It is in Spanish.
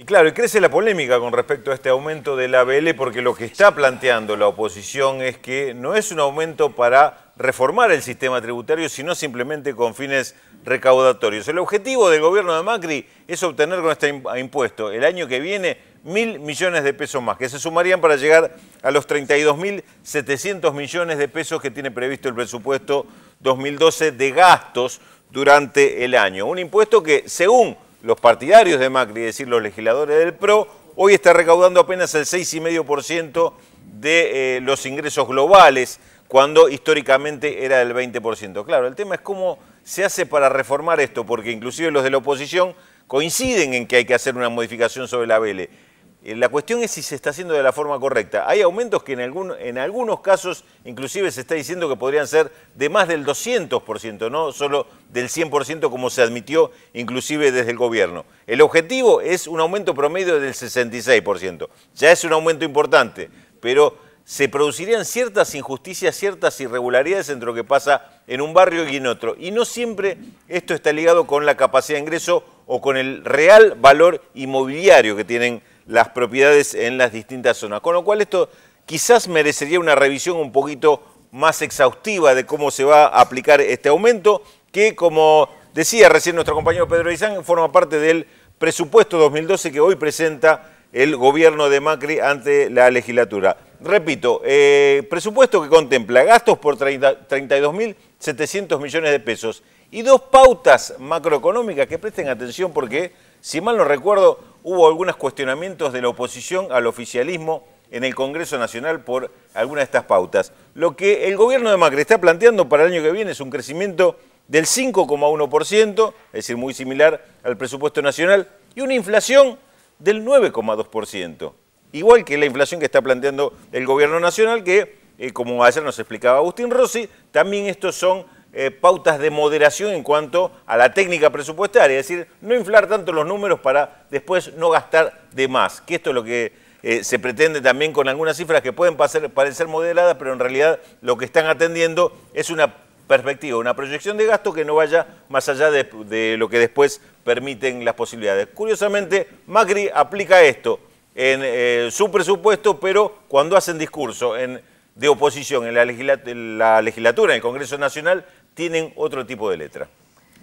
Y claro, crece la polémica con respecto a este aumento de la ABL porque lo que está planteando la oposición es que no es un aumento para reformar el sistema tributario, sino simplemente con fines recaudatorios. El objetivo del gobierno de Macri es obtener con este impuesto el año que viene mil millones de pesos más, que se sumarían para llegar a los 32.700 millones de pesos que tiene previsto el presupuesto 2012 de gastos durante el año. Un impuesto que, según los partidarios de Macri, es decir, los legisladores del PRO, hoy está recaudando apenas el 6,5% de eh, los ingresos globales, cuando históricamente era el 20%. Claro, el tema es cómo se hace para reformar esto, porque inclusive los de la oposición coinciden en que hay que hacer una modificación sobre la Vele. Eh, la cuestión es si se está haciendo de la forma correcta. Hay aumentos que en, algunos casos inclusive se está diciendo que podrían ser de más del 200%, no solo del 100% como se admitió inclusive desde el gobierno. El objetivo es un aumento promedio del 66%. Ya es un aumento importante, pero se producirían ciertas injusticias, ciertas irregularidades entre lo que pasa en un barrio y en otro. Y no siempre esto está ligado con la capacidad de ingreso o con el real valor inmobiliario que tienen las propiedades en las distintas zonas. Con lo cual esto quizás merecería una revisión un poquito más exhaustiva de cómo se va a aplicar este aumento, que como decía recién nuestro compañero Pedro Izán, forma parte del presupuesto 2012 que hoy presenta el gobierno de Macri ante la legislatura. Repito, eh, presupuesto que contempla gastos por 32.700 millones de pesos y dos pautas macroeconómicas que presten atención porque si mal no recuerdo, hubo algunos cuestionamientos de la oposición al oficialismo en el Congreso Nacional por alguna de estas pautas. Lo que el gobierno de Macri está planteando para el año que viene es un crecimiento del 5,1%, es decir, muy similar al presupuesto nacional, y una inflación del 9,2%, igual que la inflación que está planteando el gobierno nacional, que, eh, como ayer nos explicaba Agustín Rossi, también estos son eh, pautas de moderación en cuanto a la técnica presupuestaria, es decir, no inflar tanto los números para después no gastar de más, que esto es lo que eh, se pretende también con algunas cifras que pueden parecer modeladas, pero en realidad lo que están atendiendo es una perspectiva, una proyección de gasto que no vaya más allá de, lo que después permiten las posibilidades. Curiosamente, Macri aplica esto en eh, su presupuesto, pero cuando hacen discurso, en de oposición en la, legislatura, en el Congreso Nacional tienen otro tipo de letra.